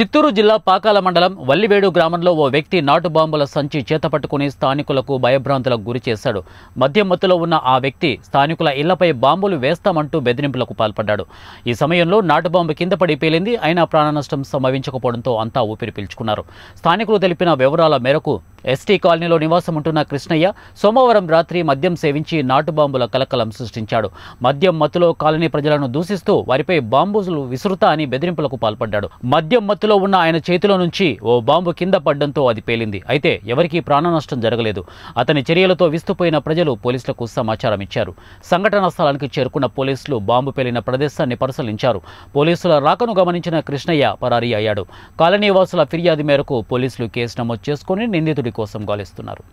చిత్తూరు జిల్లా పాకాల మండలం వల్లివేడు గ్రామంలో ఓ వ్యక్తి నాటు బాంబుల సంచి చేతపట్టుకుని స్థానికులకు భయభ్రాంతులకు గురి చేశాడు మద్యమత్తులో మత్తులో ఉన్న ఆ వ్యక్తి స్థానికుల ఇళ్లపై బాంబులు వేస్తామంటూ బెదిరింపులకు పాల్పడ్డాడు ఈ సమయంలో నాటు బాంబు కింద పడి పేలింది అయినా నష్టం సంభవించకపోవడంతో అంతా ఊపిరి పీల్చుకున్నారు స్థానికులు తెలిపిన వివరాల మేరకు ఎస్టీ కాలనీలో నివాసం ఉంటున్న కృష్ణయ్య సోమవారం రాత్రి మద్యం సేవించి నాటు బాంబుల కలకలం సృష్టించాడు మద్యం మత్తులో కాలనీ ప్రజలను దూషిస్తూ వారిపై బాంబులు విసురుత అని బెదిరింపులకు పాల్పడ్డాడు మద్యం మత్తులో ఉన్న ఆయన చేతిలో నుంచి ఓ బాంబు కింద పడ్డంతో అది పేలింది అయితే ఎవరికీ ప్రాణనష్టం జరగలేదు అతని చర్యలతో విస్తుపోయిన ప్రజలు పోలీసులకు సమాచారం ఇచ్చారు సంఘటనా స్థలానికి చేరుకున్న పోలీసులు బాంబు పేలిన ప్రదేశాన్ని పరిశీలించారు పోలీసుల రాకను గమనించిన కృష్ణయ్య పరారీ అయ్యాడు కాలనీవాసుల ఫిర్యాదు మేరకు పోలీసులు కేసు నమోదు చేసుకుని నిందితుడి కోసం గాలిస్తున్నారు